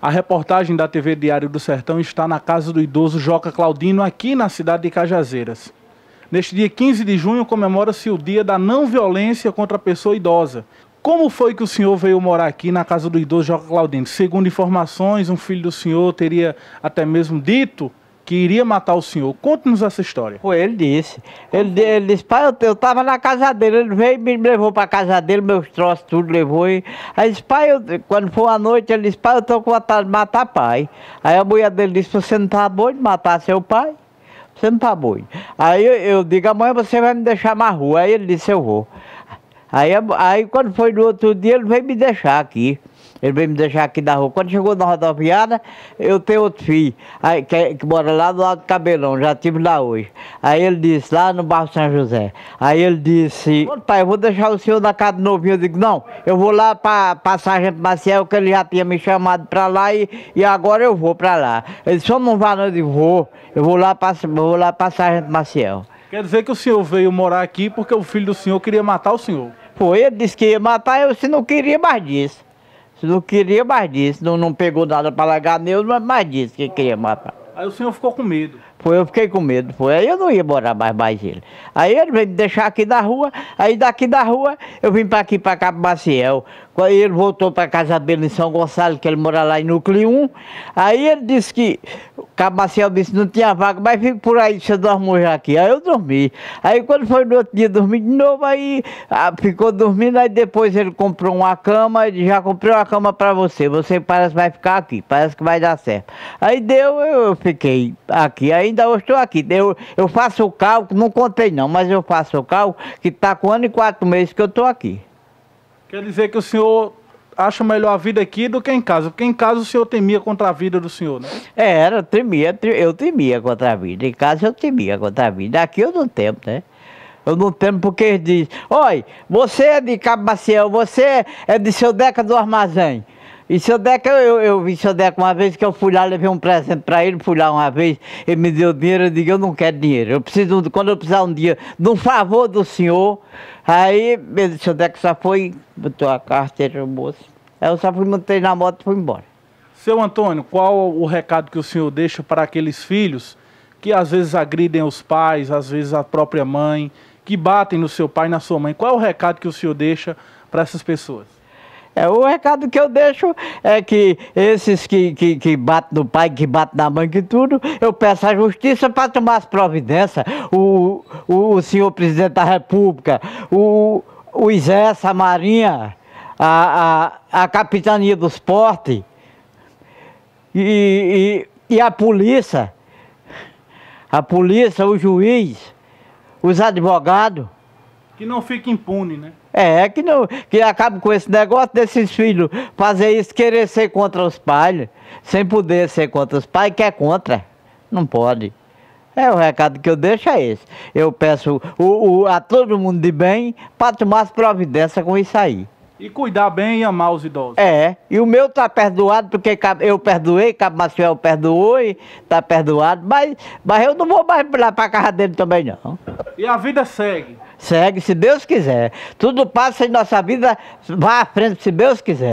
A reportagem da TV Diário do Sertão está na casa do idoso Joca Claudino, aqui na cidade de Cajazeiras. Neste dia 15 de junho comemora-se o Dia da Não Violência contra a Pessoa Idosa. Como foi que o senhor veio morar aqui na casa do idoso Joca Claudino? Segundo informações, um filho do senhor teria até mesmo dito que iria matar o senhor. Conte-nos essa história. Foi, ele disse. Ele, ele disse, pai, eu, eu tava na casa dele. Ele veio e me levou pra casa dele, meus troços, tudo levou. E... Aí disse, pai, eu, quando for a noite, ele disse, pai, eu tô com vontade de matar pai. Aí a mulher dele disse, você não tá bom de matar seu pai? Você não tá bom. Aí eu, eu digo, amanhã você vai me deixar na rua. Aí ele disse, eu vou. Aí, aí quando foi no outro dia, ele veio me deixar aqui. Ele veio me deixar aqui na rua. Quando chegou na rodoviária, eu tenho outro filho, aí, que, é, que, mora lá do lado do Cabelão, já estive lá hoje. Aí ele disse, lá no bairro São José. Aí ele disse, pai, eu vou deixar o senhor na casa do novinho. Eu digo, não, eu vou lá para Sargento Maciel, que ele já tinha me chamado para lá e, e agora eu vou para lá. Ele disse, só não vá não, eu digo, vou, eu vou lá para Sargento Maciel. Quer dizer que o senhor veio morar aqui porque o filho do senhor queria matar o senhor? Foi, ele disse que ia matar, eu se não queria mais disso. Se não queria mais disso, não, não pegou nada para largar meu, mas mais disso que queria matar. Aí o senhor ficou com medo? Foi, eu fiquei com medo, foi. Aí eu não ia morar mais mais ele. Aí ele veio me deixar aqui na rua, aí daqui da rua eu vim para aqui, para Cabo Maciel. Aí ele voltou para casa dele em São Gonçalo, que ele mora lá em Núcleo 1. Aí ele disse que Cabaciel assim, disse, não tinha vaga, mas fica por aí, deixa eu dormir já aqui. Aí eu dormi. Aí quando foi no outro dia dormir de novo, aí ah, ficou dormindo, aí depois ele comprou uma cama, ele já comprei uma cama para você, você parece que vai ficar aqui, parece que vai dar certo. Aí deu, eu, eu fiquei aqui, ainda hoje estou aqui. Eu, eu faço o cálculo, não contei não, mas eu faço o cálculo que está com um ano e quatro meses que eu estou aqui. Quer dizer que o senhor acha melhor a vida aqui do que em casa, porque em casa o senhor temia contra a vida do senhor, né? É, era, temia, eu temia contra a vida. Em casa eu temia contra a vida. Aqui eu não temo, né? Eu não tenho porque eles dizem, oi, você é de Cabo Maciel, você é de seu Deca do Armazém. E seu Deca, eu, eu vi seu Deca uma vez que eu fui lá, levei um presente para ele, fui lá uma vez, ele me deu dinheiro, eu digo, eu não quero dinheiro, eu preciso, quando eu precisar um dia, de um favor do senhor, aí seu Deca só foi, botou a carteira no bolso eu só fui, montei na moto e fui embora. Seu Antônio, qual o recado que o senhor deixa para aqueles filhos que às vezes agridem os pais, às vezes a própria mãe, que batem no seu pai e na sua mãe? Qual é o recado que o senhor deixa para essas pessoas? É, o recado que eu deixo é que esses que, que, que batem no pai, que batem na mãe, que tudo, eu peço à justiça para tomar as providências. O, o, o senhor presidente da República, o, o exército, a Marinha, a, a, a capitania dos portes e, e, e a polícia, a polícia, o juiz, os advogados. Que não fique impune, né? É, que não, que acabe com esse negócio desses filhos fazer isso, querer ser contra os pais, sem poder ser contra os pais, que é contra. Não pode. É, o recado que eu deixo é esse. Eu peço o, o, a todo mundo de bem para tomar as providências com isso aí. E cuidar bem e amar os idosos. É. E o meu tá perdoado, porque eu perdoei, Cabo Maciel perdoou e tá perdoado. Mas, mas eu não vou mais lá pra casa dele também, não. E a vida segue. Segue, se Deus quiser. Tudo passa em nossa vida, vai à frente, se Deus quiser.